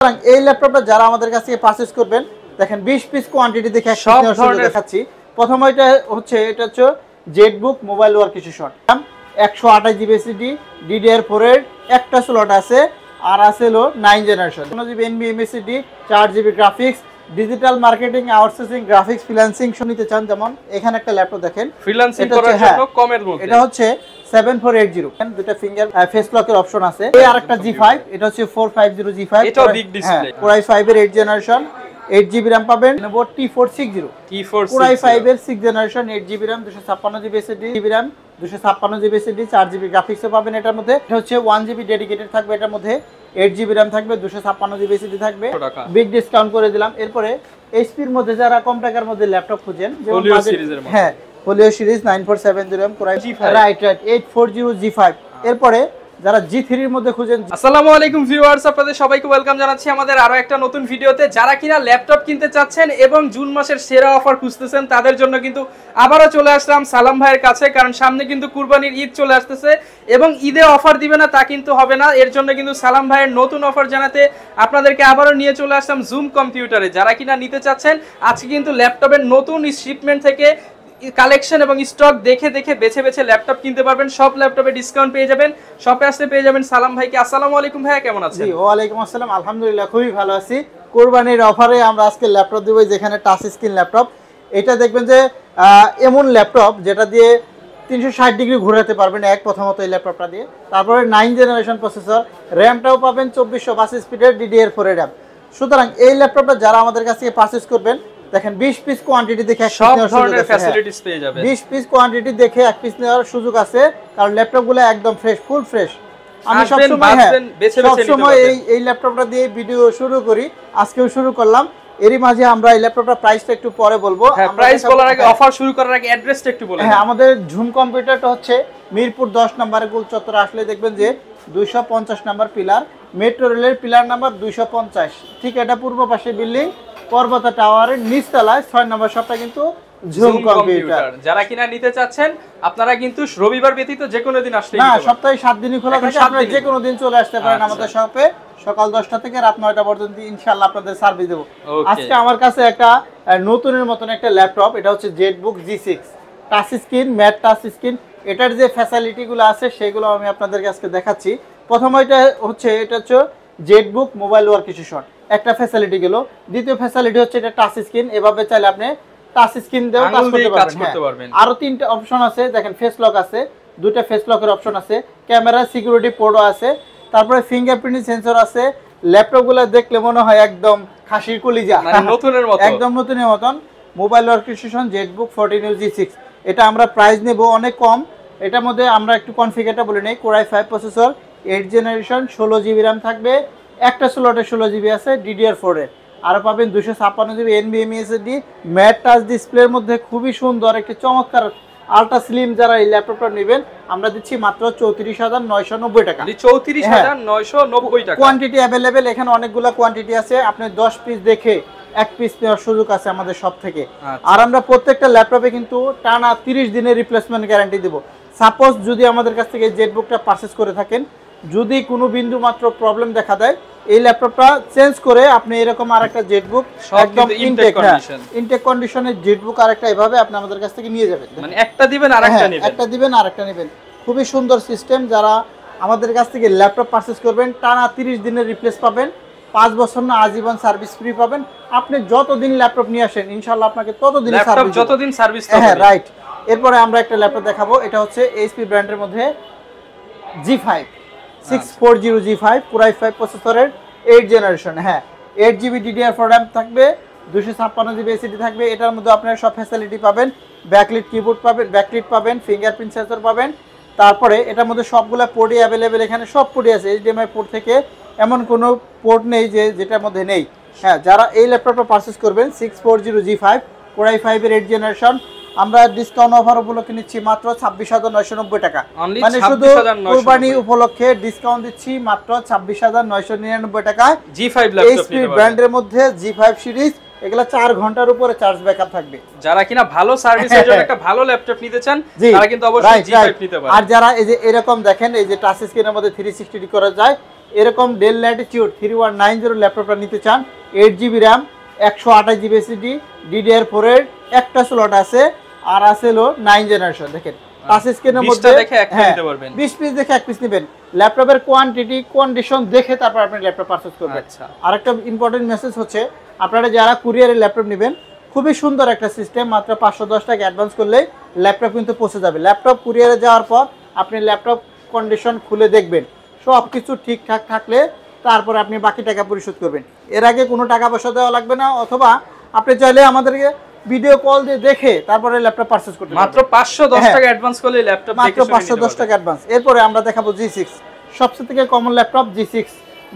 সুতরাং এই ল্যাপটপটা যারা আমাদের কাছ থেকে পারচেজ করবেন দেখেন 20 পিস কোয়ান্টিটি দেখে সব ধরনের দেখাচ্ছি প্রথম এটা হচ্ছে এটা হচ্ছে জেটবুক মোবাইল ওয়ার কিছু শট একশো জিবি এসিডি ডিডিআর ফোরের একটা স্লট আছে আর আছে হলো নাইন জেনারেশন কোনো জিবি এনবি এমএসিডি চার GB graphics digital marketing outsourcing graphics freelancing শুনিতে চান যেমন এখানে একটা ল্যাপটপ দেখেন ফ্রিল্যান্সিং করার জন্য হ্যাঁ, কমের মধ্যে এটা হচ্ছে জি হ্যাঁ, পাবেন এটার মধ্যে হচ্ছে ওয়ান জিবি ডেডিকেটেড থাকবে এটার মধ্যে এইট জিবি থাকবে দুশো জিবি থাকবে বিগ ডিসকাউন্ট করে দিলাম এরপরে এইচপির মধ্যে যারা কম টাকার মধ্যে ল্যাপটপ খুঁজেন folio series nine four seven zero M রাইট right eight four zero G five এরপরে যারা জি থ্রির মধ্যে খুঁজেন আসসালামু আলাইকুম ভিউয়ার্স আপনাদের সবাইকে ওয়েলকাম জানাচ্ছি আমাদের আরো একটা নতুন ভিডিওতে যারা কিনা ল্যাপটপ কিনতে চাচ্ছেন এবং জুন মাসের সেরা অফার খুঁজতেছেন তাদের জন্য কিন্তু আবারও চলে আসলাম সালাম ভাইয়ের কাছে কারণ সামনে কিন্তু কুরবানির ঈদ চলে আসতেছে এবং ঈদে অফার দিবে না তা কিন্তু হবে না এর জন্য কিন্তু সালাম ভাইয়ের নতুন অফার জানাতে আপনাদেরকে আবারও নিয়ে চলে আসলাম জুম কম্পিউটারে যারা কিনা নিতে চাচ্ছেন আজকে কিন্তু ল্যাপটপের নতুন শিপমেন্ট থেকে কালেকশন এবং স্টক দেখে দেখে বেছে বেছে ল্যাপটপ কিনতে পারবেন সব ল্যাপটপে ডিসকাউন্ট পেয়ে যাবেন শপে আসতে পেয়ে যাবেন সালাম ভাইকে আসসালামু আলাইকুম ভাইয়া কেমন আছেন জি ওয়ালাইকুম আসসালাম আলহামদুলিল্লাহ খুবই ভালো আছি কোরবানির অফারে আমরা আজকে ল্যাপটপ দেবো যেখানে টাচ স্ক্রিন ল্যাপটপ এটা দেখবেন যে এমন ল্যাপটপ যেটা দিয়ে তিনশো ষাট ডিগ্রি ঘোরাতে পারবেন এক প্রথমত এই ল্যাপটপটা দিয়ে তারপরে নাইন জেনারেশন প্রসেসর র্যামটাও পাবেন চব্বিশশো বাস স্পিডের ডিডিএর ফোরের র্যাম সুতরাং এই ল্যাপটপটা যারা আমাদের কাছ থেকে পারচেস করবেন দেখেন 20 পিস কোয়ান্টিটি দেখে সব 20 পিস কোয়ান্টিটি দেখে এক হ্যাঁ। পিস নেওয়ার সুযোগ আছে কারণ ল্যাপটপগুলো একদম ফ্রেশ ফুল ফ্রেশ আমি সবসময় হ্যাঁ, সবসময় এই এই ল্যাপটপটা দিয়ে ভিডিও শুরু করি আজকেও শুরু করলাম এরই মাঝে আমরা এই ল্যাপটপটা প্রাইসটা একটু পরে বলবো প্রাইস হ্যাঁ, বলার আগে অফার শুরু করার আগে অ্যাড্রেসটা একটু হ্যাঁ আমাদের ঝুম কম্পিউটারটা হচ্ছে মিরপুর 10 নম্বর গোল চত্বরে আসলে দেখবেন যে 250 নম্বর পিলার মেট্রো রেলের পিলার নাম্বার 250 ঠিক এটা পূর্ব পাশে বিল্ডিং পর্বতা টাওয়ারের নিচতলায় ছয় নম্বর শপটা কিন্তু আচ্ছা। আমার কাছে একটা নতুনের মতন একটা ল্যাপটপ এটা হচ্ছে ZBook six touch screen matte touch screen এটার যে গুলো আছে সেগুলো আমি আপনাদের আজকে দেখাচ্ছি প্রথম এটা হচ্ছে এটা হচ্ছে জেটবুক মোবাইল ওয়ার্ক স্টেশন একটা ফ্যাসিলিটি গেল দ্বিতীয় ফ্যাসিলিটি হচ্ছে এটা টাচ স্ক্রিন এভাবে চাইলে আপনি টাচ স্ক্রিন দিয়েও কাজ হ্যাঁ। করতে পারবেন আরো তিনটা অপশন আছে দেখেন ফেস লক আছে দুইটা ফেস লকের অপশন আছে ক্যামেরা সিকিউরিটি পোর্টও আছে তারপরে ফিঙ্গারপ্রিন্ট সেন্সর আছে ল্যাপটপগুলো দেখলে মনে হয় একদম খাসির কলিজা মানে নতুনের মতো একদম নতুনের মতন mobile workstation ZBook fourteen G six এটা আমরা প্রাইস নেব অনেক কম এটার মধ্যে আমরা একটু কনফিগারটা বলে নিই core i five processor eight generation ষোলো জিবি র্যাম থাকবে একটা স্লটে ষোলো জিবি আছে ডিডিআর ফোরে আরও পাবেন দুশো ছাপ্পান্ন জিবি এনবিএমএসডি ম্যাট টাচ ডিসপ্লের মধ্যে খুবই সুন্দর একটি চমৎকার আলট্রা স্লিম যারা এই ল্যাপটপটা নেবেন আমরা দিচ্ছি মাত্র চৌত্রিশ হাজার নয়শো নব্বই টাকা মানে চৌত্রিশ হাজার নয়শো নব্বই হ্যাঁ, টাকা কোয়ান্টিটি অ্যাভেলেবেল এখানে অনেকগুলো কোয়ান্টিটি আছে আপনি দশ পিস দেখে এক পিস নেওয়ার সুযোগ আছে আমাদের সব থেকে আচ্ছা। আর আমরা প্রত্যেকটা ল্যাপটপে কিন্তু টানা তিরিশ দিনের রিপ্লেসমেন্ট গ্যারান্টি দেবো সাপোজ যদি আমাদের কাছ থেকে জেট বুকটা পারচেস করে থাকেন যদি কোনো বিন্দু মাত্র প্রবলেম দেখা দেয় এই ল্যাপটপটা চেঞ্জ করে আপনি এরকম আর একটা জেটবুক একদম ইনটেক ইনটেক কন্ডিশনের জেটবুক আর একটা এভাবে আপনি আমাদের কাছ থেকে নিয়ে যাবেন মানে একটা দিবেন আর একটা হ্যাঁ, নেবেন একটা দিবেন আর একটা নেবেন খুবই সুন্দর সিস্টেম যারা আমাদের কাছ থেকে ল্যাপটপ পারচেজ করবেন টানা তিরিশ দিনের রিপ্লেস পাবেন পাঁচ বছর না আজীবন সার্ভিস ফ্রি পাবেন আপনি যতদিন ল্যাপটপ নিয়ে আসেন ইনশাল্লাহ আপনাকে ততদিন সার্ভিস যতদিন সার্ভিস হ্যাঁ রাইট হ্যাঁ, এরপরে আমরা একটা ল্যাপটপ দেখাবো এটা হচ্ছে এইচপি ব্র্যান্ডের মধ্যে G five six four zero G five পুরাই ফাইভ প্রসেসরের এইট জেনারেশন হ্যাঁ eight GB DDR four RAM থাকবে দুশো ছাপ্পান্ন জিবি এসিডি থাকবে এটার মধ্যে আপনারা সব ফ্যাসিলিটি পাবেন ব্যাকলিট কিবোর্ড পাবেন ব্যাকলিট পাবেন ফিঙ্গারপ্রিন্ট সেন্সর পাবেন তারপরে এটার মধ্যে সবগুলো পোর্টই অ্যাভেলেবেল এখানে সব পোর্টই আছে এইচডিএমআই পোর্ট থেকে এমন কোনো পোর্ট নেই যে যেটার মধ্যে নেই হ্যাঁ যারা এই ল্যাপটপটা পারচেস করবেন six four zero G five core i ফাইভের এইট জেনারেশন আমরা ডিসকাউন্ট অফার উপলক্ষে নিচ্ছি মাত্র ছাব্বিশ হাজার নয়শো নব্বই টাকা মানে শুধু কোরবানি উপলক্ষে ডিসকাউন্ট দিচ্ছি মাত্র ছাব্বিশ হাজার নয়শো নিরানব্বই টাকা জি ফাইভ এইচপি এর মধ্যে জি ফাইভ সিরিজ এগুলা 4 ঘন্টার ভালো ল্যাপটপ নিতে চান অবশ্যই আর যারা এই যে এরকম দেখেন এই যে মধ্যে করা যায় এরকম ডেল নিতে চান জিবি জিবি একটা স্লট আছে আর আছে হলো নাইন জেনারেশন দেখেন হ্যাঁ, আচ্ছা। যারা পাঁচশো দশ টাকা অ্যাডভান্স ল্যাপটপ কিন্তু পৌঁছে যাবে ল্যাপটপ যাওয়ার পর আপনি ল্যাপটপ কন্ডিশন খুলে দেখবেন সবকিছু ঠিকঠাক থাকলে তারপর আপনি বাকি টাকা পরিশোধ করবেন এর আগে কোনো টাকা পয়সা দেওয়া লাগবে না অথবা আপনি চাইলে আমাদেরকে ভিডিও কল দিয়ে দেখে তারপরে ল্যাপটপ পারচেজ করতে মাত্র 510 হ্যাঁ। টাকা অ্যাডভান্স করলে ল্যাপটপ মাত্র 510 টাকা অ্যাডভান্স এরপরে আমরা দেখাবো G6 সবচেয়ে থেকে কমন ল্যাপটপ G6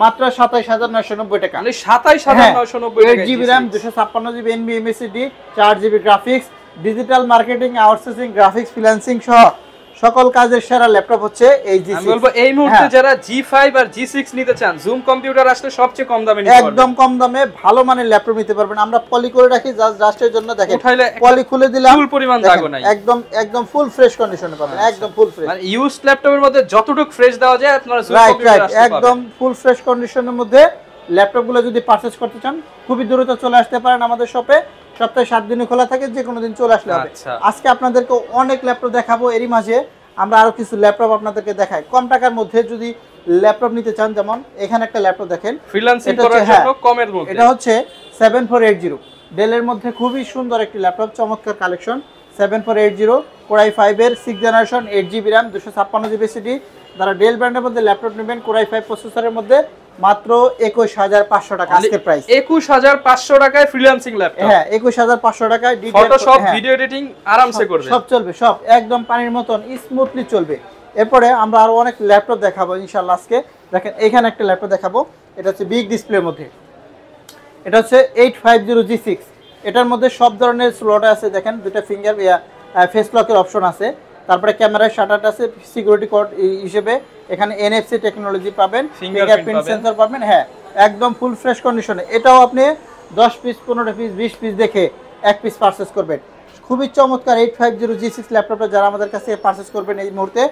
মাত্র 27990 টাকা মানে 27990 টাকা 8GB RAM 256GB NVMe CD 4GB graphics digital marketing outsourcing graphics freelancing সহ সকল কাজের সেরা ল্যাপটপ হচ্ছে এই জি আমি বলবো এই মুহূর্তে হ্যাঁ। যারা G5 আর G6 নিতে চান জুম কম্পিউটার আসলে সবচেয়ে কম দামে নিতে একদম কম দামে ভালো মানের ল্যাপটপ নিতে পারবেন আমরা পলি করে রাখি জাস্ট রাষ্ট্রের জন্য দেখেন পলি খুলে দিলাম ফুল পরিমাণ দাগও নাই একদম একদম ফুল ফ্রেশ কন্ডিশনে পাবেন আচ্ছা। একদম ফুল ফ্রেশ মানে ইউজড ল্যাপটপের মধ্যে যতটুকু ফ্রেশ দেওয়া যায় আপনারা জুম কম্পিউটার একদম ফুল ফ্রেশ কন্ডিশনের মধ্যে ল্যাপটপগুলো যদি পারচেস করতে চান খুবই দ্রুত চলে আসতে পারেন আমাদের শপে সপ্তাহে সাত দিনে খোলা থাকে যে কোনো দিন চলে আসলে হবে আচ্ছা। আজকে আপনাদেরকে অনেক ল্যাপটপ দেখাবো এরই মাঝে আমরা আরও কিছু ল্যাপটপ আপনাদেরকে দেখাই কম টাকার মধ্যে যদি ল্যাপটপ নিতে চান যেমন এখানে একটা ল্যাপটপ দেখেন হ্যাঁ, এটা হচ্ছে সেভেন ফোর এইট জিরো ডেলের মধ্যে খুবই সুন্দর একটি ল্যাপটপ চমৎকার collection seven four eight zero core i ফাইভের six generation eight GB RAM দুশো ছাপ্পান্ন জিবি সিডি তারা ডেল ব্র্যান্ডের মধ্যে ল্যাপটপ নেবেন কোরাই ফাইভ প্রসেসরের মধ্যে মাত্র একুশ হাজার পাঁচশো টাকা আজকে প্রাইস একুশ হাজার পাঁচশো টাকায় ফ্রিল্যান্সিং ল্যাপটপ হ্যাঁ একুশ হাজার পাঁচশো টাকায় ভিডিও এডিটিং হ্যাঁ। আরামসে করবে সব চলবে সব একদম পানির মতন স্মুথলি চলবে এরপরে আমরা আরো অনেক ল্যাপটপ দেখাবো ইনশাআল্লাহ আজকে দেখেন এখানে একটা ল্যাপটপ দেখাবো এটা হচ্ছে বিগ ডিসপ্লের মধ্যে এটা হচ্ছে eight five zero G six এটার মধ্যে সব ধরনের স্লট আছে দেখেন দুটা ফিঙ্গার ফেস লকের অপশন আছে তারপরে ক্যামেরার শাটার আছে সিকিউরিটি কোড হিসেবে এখানে এনএফসি টেকনোলজি পাবেন ফিঙ্গারপ্রিন্ট সেন্সর পাবেন হ্যাঁ একদম ফুল ফ্রেশ কন্ডিশনে এটাও আপনি দশ পিস পনেরো পিস বিশ পিস দেখে এক পিস পারচেস করবেন খুবই চমৎকার eight five zero G six ল্যাপটপটা যারা আমাদের কাছে পারচেস করবেন এই মুহূর্তে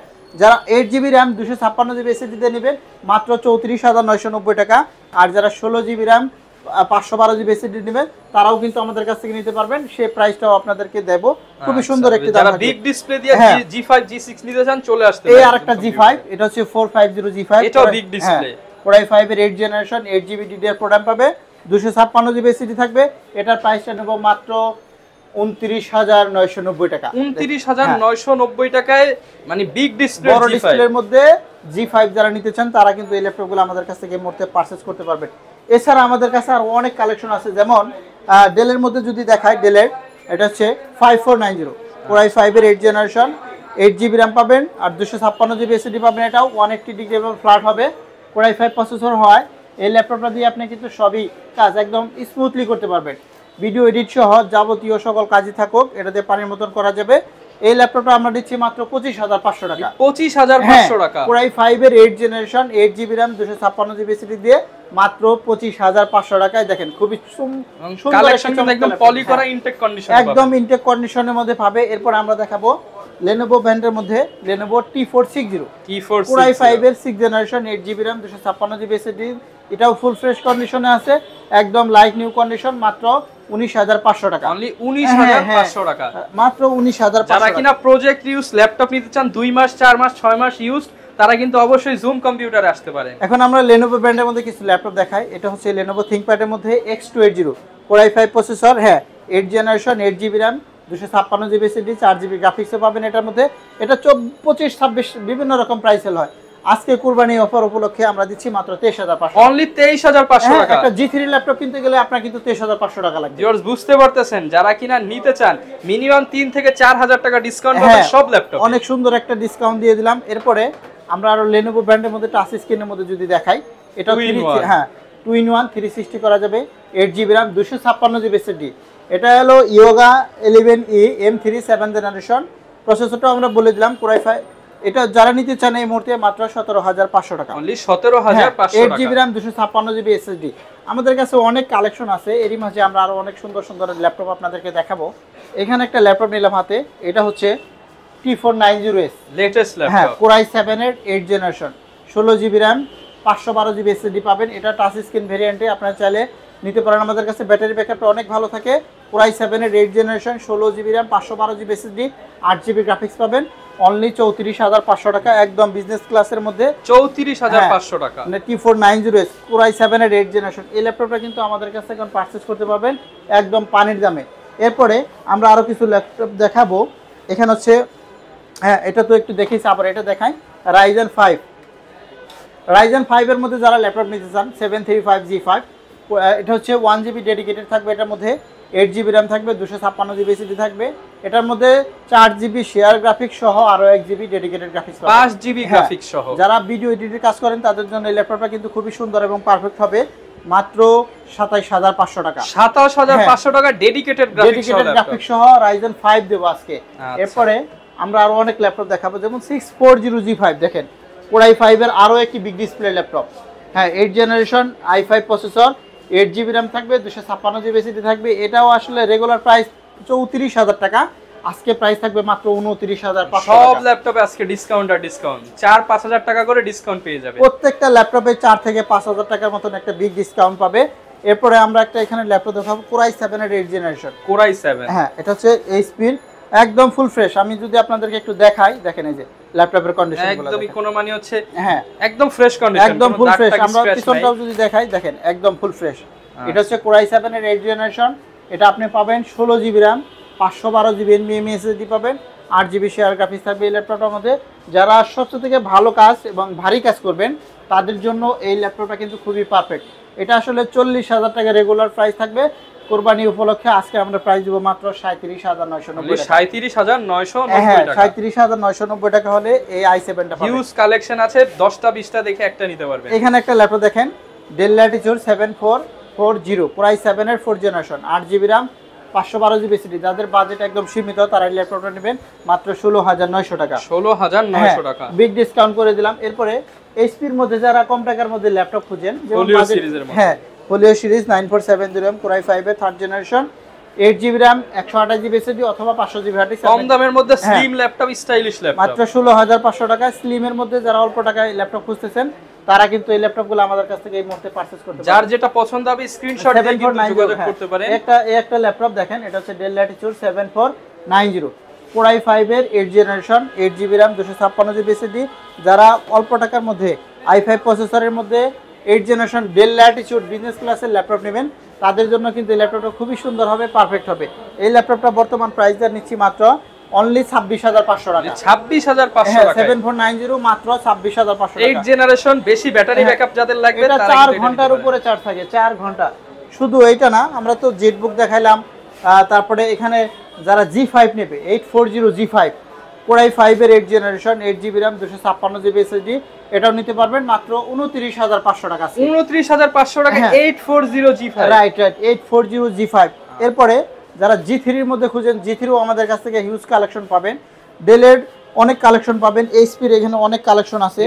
যারা এইট জিবি র্যাম দুশো ছাপ্পান্ন জিবি এসএসডিতে নেবেন মাত্র চৌত্রিশ হাজার নয়শো নব্বই টাকা আর যারা ষোলো জিবি র্যাম পাঁচশো বারো জিবি এসিডি নেবেন তারাও কিন্তু আমাদের কাছ থেকে নিতে পারবেন সেই প্রাইসটাও আপনাদেরকে দেব হ্যাঁ, খুবই আচ্ছা, সুন্দর একটি দাম বিগ ডিসপ্লে দিয়ে জি ফাইভ জি সিক্স নিতে চান চলে আসতে এই আরেকটা জি ফাইভ এটা হচ্ছে four five zero G five এটাও বিগ ডিসপ্লে কোড়াই ফাইভ এর eight generation eight GB DDR program পাবে দুশো ছাপ্পান্ন জিবি এসিডি থাকবে এটার প্রাইসটা নেব মাত্র উনত্রিশ হাজার নয়শো নব্বই টাকা উনত্রিশ হাজার নয়শো নব্বই হ্যাঁ। টাকায় মানে বিগ ডিসপ্লে বড় ডিসপ্লের মধ্যে জি ফাইভ যারা নিতে চান তারা কিন্তু এই ল্যাপটপগুলো আমাদের কাছ থেকে মুহূর্তে পারচেস করতে পারবেন এছাড়া আমাদের কাছে আর অনেক কালেকশন আছে যেমন ডেলের মধ্যে যদি দেখায় ডেলের এটা হচ্ছে ফাইভ ফোর নাইন জিরো ওরাই ফাইভের eight generation eight GB RAM পাবেন আর দুশো ছাপ্পান্ন জিবি ডি পাবেন এটাও ওয়ান এইটটি ডিগ্রি ফ্ল্যাট হবে কোরাই ফাইভ প্রসেসর হয় এই ল্যাপটপটা দিয়ে আপনি কিন্তু সবই কাজ একদম স্মুথলি করতে পারবেন ভিডিও এডিট সহ যাবতীয় সকল কাজই থাকুক এটা দিয়ে পানির মতন করা যাবে এই ল্যাপটপটা আমরা দিচ্ছি মাত্র পঁচিশ হাজার পাঁচশো টাকা পঁচিশ হাজার পাঁচশো হ্যাঁ, টাকা পুরাই ফাইভ এর eight generation eight GB RAM দুশো ছাপ্পান্ন জিবি সিটি দিয়ে মাত্র পঁচিশ হাজার পাঁচশো টাকায় দেখেন খুবই সুন্দর একদম ইনটেক কন্ডিশন একদম ইনটেক কন্ডিশনের মধ্যে পাবে এরপর আমরা দেখাবো লেনোভো ব্র্যান্ডের মধ্যে Lenovo T four six zero T four five এর six generation eight GB RAM দুশো ছাপ্পান্ন জিবি এসএসডি এটাও ফুল ফ্রেশ কন্ডিশনে আছে একদম লাইট নিউ কন্ডিশন মাত্র উনিশ হাজার পাঁচশো টাকা অনলি উনিশ হাজার পাঁচশো টাকা হ্যাঁ, হ্যাঁ, মাত্র উনিশ হাজার যারা কিনা প্রজেক্ট ইউজ ল্যাপটপ নিতে চান দুই মাস চার মাস ছয় মাস ইউজ তারা কিন্তু অবশ্যই জুম কম্পিউটারে আসতে পারে এখন আমরা লেনোভো ব্র্যান্ডের মধ্যে কিছু ল্যাপটপ দেখাই এটা হচ্ছে লেনোভো থিঙ্কপ্যাডের মধ্যে X two eight zero core i five processor হ্যাঁ eight generation eight GB RAM দুশো ছাপ্পান্ন জিবি সিডি চার জিবি গ্রাফিক্সও পাবেন এটার মধ্যে এটা পঁচিশ ছাব্বিশ বিভিন্ন রকম প্রাইসেল হয় আজকে কুরবানি অফার উপলক্ষে আমরা দিচ্ছি মাত্র তেইশ হাজার পাঁচশো অনলি তেইশ হাজার পাঁচশো হ্যাঁ, টাকা একটা জি থ্রি ল্যাপটপ কিনতে গেলে আপনার কিন্তু তেইশ হাজার পাঁচশো টাকা লাগবে ভিউয়ার্স বুঝতে পারতেছেন যারা কিনা নিতে চান মিনিমাম তিন থেকে চার হাজার টাকা ডিসকাউন্ট হ্যাঁ সব ল্যাপটপ অনেক সুন্দর একটা ডিসকাউন্ট দিয়ে দিলাম এরপরে আমরা আরো লেনোভো ব্র্যান্ডের মধ্যে টাচ স্ক্রিনের মধ্যে যদি দেখাই এটা হ্যাঁ two in one three sixty করা যাবে এইট জিবি র্যাম দুশো ছাপ্পান্ন জিবি এসএসডি এটা হলো Yoga eleven E M three seven generation প্রসেসরটাও আমরা বলে দিলাম কোরাই ফাই এটা যারা নিতে চান এই মুহূর্তে মাত্র সতেরো হাজার পাঁচশো টাকা সতেরো হাজার এইট জিবি র্যাম দুশো ছাপ্পান্ন জিবি এসএসডি আমাদের কাছে অনেক কালেকশন আছে এরই মাঝে আমরা আরও অনেক সুন্দর সুন্দর ল্যাপটপ আপনাদেরকে দেখাবো এখানে একটা ল্যাপটপ নিলাম হাতে এটা হচ্ছে T four nine zero S latest হ্যাঁ কোরাই সেভেনের এইট জেনারেশন ষোলো জিবি র্যাম পাঁচশো বারো জিবি এসএসডি পাবেন এটা টাচ স্ক্রিন ভেরিয়েন্টে আপনারা চাইলে নিতে পারেন আমাদের কাছে ব্যাটারি ব্যাকআপটা অনেক ভালো থাকে প্রায় সেভেনের এইট জেনারেশন ষোলো জিবি র্যাম পাঁচশো বারো জিবি এসএসডি আট জিবি গ্রাফিক্স পাবেন অনলি চৌত্রিশ হাজার পাঁচশো টাকা একদম বিজনেস ক্লাসের মধ্যে চৌত্রিশ হাজার পাঁচশো হ্যাঁ। টাকা T four nine zero S প্রায় সেভেনের এইট জেনারেশন এই ল্যাপটপটা কিন্তু আমাদের কাছে এখন পারচেস করতে পারবেন একদম পানির দামে এরপরে আমরা আরও কিছু ল্যাপটপ দেখাবো এখানে হচ্ছে হ্যাঁ এটা তো একটু দেখেছি আবার এটা দেখাই রাইজেন ফাইভ রাইজেন ফাইভের মধ্যে যারা ল্যাপটপ নিতে চান seven three five G five এটা হচ্ছে ওয়ান জিবি ডেডিকেটেড থাকবে এটার মধ্যে এইট জিবি র্যাম থাকবে দুশো ছাপ্পান্ন জিবি সিডি থাকবে এটার মধ্যে চার জিবি শেয়ার গ্রাফিক্স সহ আরও এক জিবি ডেডিকেটেড গ্রাফিক্স পাঁচ জিবি গ্রাফিক্স হ্যাঁ, সহ যারা ভিডিও এডিটের কাজ করেন তাদের জন্য এই ল্যাপটপটা কিন্তু খুবই সুন্দর এবং পারফেক্ট হবে মাত্র সাতাইশ হাজার পাঁচশো টাকা সাতাশ হাজার পাঁচশো হ্যাঁ, টাকা ডেডিকেটেড ডেডিকেটেড গ্রাফিক্স সহ রাইজেন ফাইভ দেবো আজকে আচ্ছা। এরপরে আমরা আরও অনেক ল্যাপটপ দেখাবো যেমন six four zero G five দেখেন কোরাই ফাইভের আরও একটি বিগ ডিসপ্লে ল্যাপটপ হ্যাঁ eight generation I five processor eight GB RAM থাকবে দুশো ছাপ্পান্ন জিবি এসিডি থাকবে এটাও আসলে রেগুলার প্রাইস চৌত্রিশ হাজার টাকা আজকে প্রাইস থাকবে মাত্র উনত্রিশ হাজার সব ল্যাপটপে আজকে ডিসকাউন্ট আর ডিসকাউন্ট চার পাঁচ হাজার টাকা করে ডিসকাউন্ট পেয়ে যাবে প্রত্যেকটা ল্যাপটপে চার থেকে পাঁচ হাজার টাকার মতন একটা বিগ ডিসকাউন্ট পাবে এরপরে আমরা একটা এখানে ল্যাপটপ দেখাবো কোরাই সেভেন এর এইট জেনারেশন কোরাই সেভেন হ্যাঁ এটা হচ্ছে এইচ একদম ফুল ফ্রেশ আমি যদি আপনাদেরকে একটু দেখাই দেখেন এই যে ল্যাপটপের কন্ডিশন একদমই কোনো মানে হচ্ছে হ্যাঁ একদম ফ্রেশ কন্ডিশন একদম ফুল ফ্রেশ আমরা পিছনটাও যদি দেখাই দেখেন একদম ফুল ফ্রেশ হ্যাঁ। এটা হচ্ছে কোরাই 7 এর 8 জেনারেশন এটা আপনি পাবেন 16 GB RAM 512 GB NVMe SSD পাবেন আট জিবি শেয়ার গ্রাফিক্স থাকবে এই ল্যাপটপটার মধ্যে যারা সবচেয়ে থেকে ভালো কাজ এবং ভারী কাজ করবেন তাদের জন্য এই ল্যাপটপটা কিন্তু খুবই পারফেক্ট এটা আসলে চল্লিশ হাজার টাকা রেগুলার প্রাইস থাকবে কোরবানি উপলক্ষে আজকে আমরা প্রাইস দিব মাত্র সাঁত্রিশ হাজার নয়শো নব্বই সাঁত্রিশ হাজার নয়শো হ্যাঁ সাঁত্রিশ হাজার নয়শো নব্বই টাকা হলে এই আই সেভেনটা হিউজ কালেকশন আছে দশটা বিশটা দেখে একটা নিতে পারবে এখানে একটা ল্যাপটপ দেখেন Dell Latitude seven four four zero প্রায় সেভেনের ফোর জেনারেশন আট জিবি র্যাম পাঁচশো বারো জিবি সিডি যাদের বাজেট একদম সীমিত তারা এই ল্যাপটপটা নেবেন মাত্র ষোলো হাজার নয়শো টাকা ষোলো হাজার নয়শো হ্যাঁ, টাকা বিগ ডিসকাউন্ট করে দিলাম এরপরে এইচপির মধ্যে যারা কম টাকার মধ্যে ল্যাপটপ খুঁজেন হ্যাঁ Folio series nine four seven zero M core i ফাইভের third generation eight GB RAM একশো আঠাশ জিবি এসএসডি অথবা পাঁচশো জিবি হার্ড কম দামের মধ্যে স্লিম ল্যাপটপ স্টাইলিশ ল্যাপটপ মাত্র ষোলো হাজার পাঁচশো টাকায় স্লিমের মধ্যে যারা অল্প টাকায় ল্যাপটপ খুঁজতেছেন তারা কিন্তু এই ল্যাপটপগুলো আমাদের কাছ থেকে এই মুহূর্তে পারচেজ করতে যার যেটা পছন্দ হবে স্ক্রিনশট দিয়ে কিন্তু যোগাযোগ হ্যাঁ। করতে পারে একটা এই একটা ল্যাপটপ দেখেন এটা হচ্ছে ডেল ল্যাটিটিউড 7490 Core i5 এর 8 generation 8 GB RAM 256 GB SSD যারা অল্প টাকার মধ্যে i5 প্রসেসরের মধ্যে eight generation Dell Latitude business ক্লাসের ল্যাপটপ নেবেন তাদের জন্য কিন্তু এই ল্যাপটপটা খুবই সুন্দর হবে পারফেক্ট হবে এই ল্যাপটপটা বর্তমান প্রাইস দেওয়া নিচ্ছি মাত্র অনলি ছাব্বিশ হাজার পাঁচশো টাকা ছাব্বিশ হাজার পাঁচশো সেভেন ফোর নাইন জিরো মাত্র ছাব্বিশ হাজার পাঁচশো এইট জেনারেশন বেশি ব্যাটারি ব্যাকআপ যাদের লাগবে চার ঘন্টার উপরে চার্জ থাকে চার ঘন্টা শুধু এইটা না আমরা তো জেট বুক দেখাইলাম তারপরে এখানে যারা জি ফাইভ নেবে eight four zero G five core i ফাইভের eight generation eight GB RAM দুশো ছাপ্পান্ন জিবি এসএসডি এটাও নিতে পারবেন মাত্র উনত্রিশ হাজার পাঁচশো টাকা উনত্রিশ হাজার পাঁচশো টাকা eight four zero G five right right eight four zero G five এরপরে যারা জি থ্রির মধ্যে খুঁজেন জি থ্রিও আমাদের কাছ থেকে হিউজ কালেকশন পাবেন ডেলের অনেক কালেকশন পাবেন এইচপির এখানে অনেক কালেকশন আছে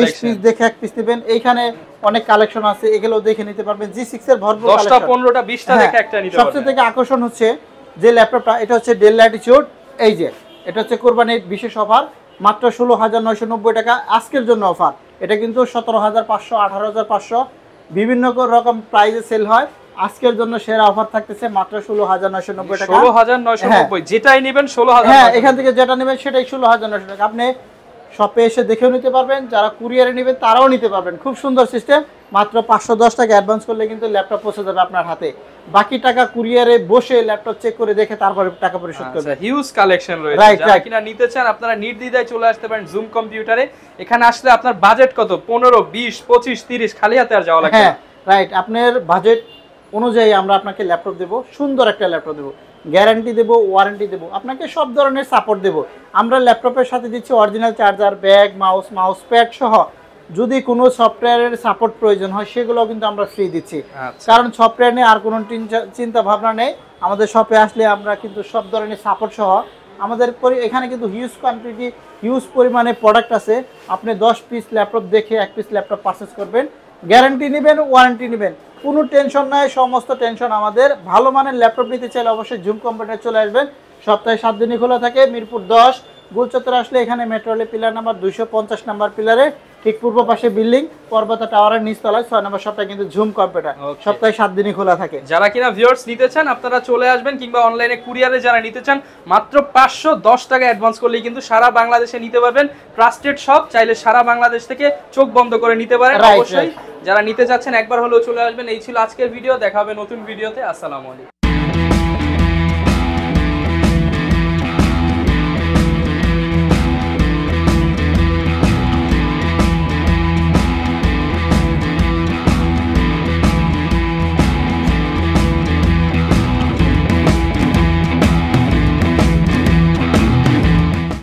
বিশ পিস দেখে এক পিস দেবেন এইখানে অনেক কালেকশন আছে এগুলো দেখে নিতে পারবেন জি সিক্স এর ভরপুর দশটা পনেরোটা বিশটা হ্যাঁ। দেখে একটা নিতে সবচেয়ে থেকে আকর্ষণ হচ্ছে যে ল্যাপটপটা এটা হচ্ছে ডেল ল্যাটিচিউড এই যে এটা হচ্ছে কোরবানির বিশেষ অফার মাত্র ষোলো হাজার নয়শো নব্বই টাকা আজকের জন্য অফার এটা কিন্তু সতেরো হাজার পাঁচশো আঠারো হাজার পাঁচশো বিভিন্ন রকম প্রাইজে সেল হয় আজকের জন্য সেরা অফার থাকতেছে মাত্র ষোলো হাজার নয়শো নব্বই টাকা ষোলো হাজার নয়শো নব্বই হ্যাঁ। যেটাই নেবেন ষোলো হাজার হ্যাঁ এখান থেকে যেটা নেবেন সেটাই ষোলো হাজার নয়শো টাকা আপনি শপে এসে দেখেও নিতে পারবেন যারা কুরিয়ারে নেবেন তারাও নিতে পারবেন খুব সুন্দর সিস্টেম মাত্র পাঁচশো দশ টাকা অ্যাডভান্স করলে কিন্তু ল্যাপটপ পৌঁছে যাবে আপনার হাতে বাকি টাকা কুরিয়ারে বসে ল্যাপটপ চেক করে দেখে তারপরে টাকা পরিশোধ করবে হিউজ কালেকশন রয়েছে যারা কিনা নিতে চান আপনারা নির্দ্বিধায় চলে আসতে পারেন জুম কম্পিউটারে এখানে আসলে আপনার বাজেট কত পনেরো বিশ পঁচিশ তিরিশ খালি হাতে আর যাওয়া লাগবে হ্যাঁ রাইট আপনার বাজেট অনুযায়ী আমরা আপনাকে ল্যাপটপ দেবো সুন্দর একটা ল্যাপটপ দেবো গ্যারান্টি দেবো ওয়ারেন্টি দেবো আপনাকে সব ধরনের সাপোর্ট দেবো আমরা ল্যাপটপের সাথে দিচ্ছি original charger bag mouse mouse pad সহ যদি কোনো সফটওয়্যারের সাপোর্ট প্রয়োজন হয় সেগুলো কিন্তু আমরা ফ্রি দিচ্ছি আচ্ছা। কারণ সফটওয়্যার নিয়ে আর কোনো চিন্তা ভাবনা নেই আমাদের শপে আসলে আমরা কিন্তু সব ধরনের সাপোর্ট সহ আমাদের এখানে কিন্তু হিউজ কোয়ান্টিটি হিউজ পরিমাণে প্রোডাক্ট আছে আপনি দশ পিস ল্যাপটপ দেখে এক পিস ল্যাপটপ পারচেস করবেন গ্যারান্টি নেবেন ওয়ারেন্টি নেবেন কোনো টেনশন নাই সমস্ত টেনশন আমাদের ভালো মানের ল্যাপটপ নিতে চাইলে অবশ্যই জুম কম্পিউটার চলে আসবেন সপ্তাহে সাত দিনই খোলা থাকে মিরপুর দশ গুলচত্বর আসলে এখানে মেট্রোলে পিলার নাম্বার দুইশো পঞ্চাশ নাম্বার পিলারে ঠিক পূর্ব পাশে বিল্ডিং পর্বতা টাওয়ারের নিচতলায় ছয় নম্বর সপ্তাহে কিন্তু ঝুম কম্পিউটার সপ্তাহে সাত দিনই খোলা থাকে যারা কিনা ভিউয়ার্স নিতে চান আপনারা চলে আসবেন কিংবা অনলাইনে কুরিয়ারে যারা নিতে চান মাত্র পাঁচশো দশ টাকা অ্যাডভান্স করলেই কিন্তু সারা বাংলাদেশে নিতে পারবেন ট্রাস্টেড শপ চাইলে সারা বাংলাদেশ থেকে চোখ বন্ধ করে নিতে পারেন অবশ্যই যারা নিতে চাচ্ছেন একবার হলেও চলে আসবেন এই ছিল আজকের ভিডিও দেখা হবে নতুন ভিডিওতে আসসালামু আলাইকুম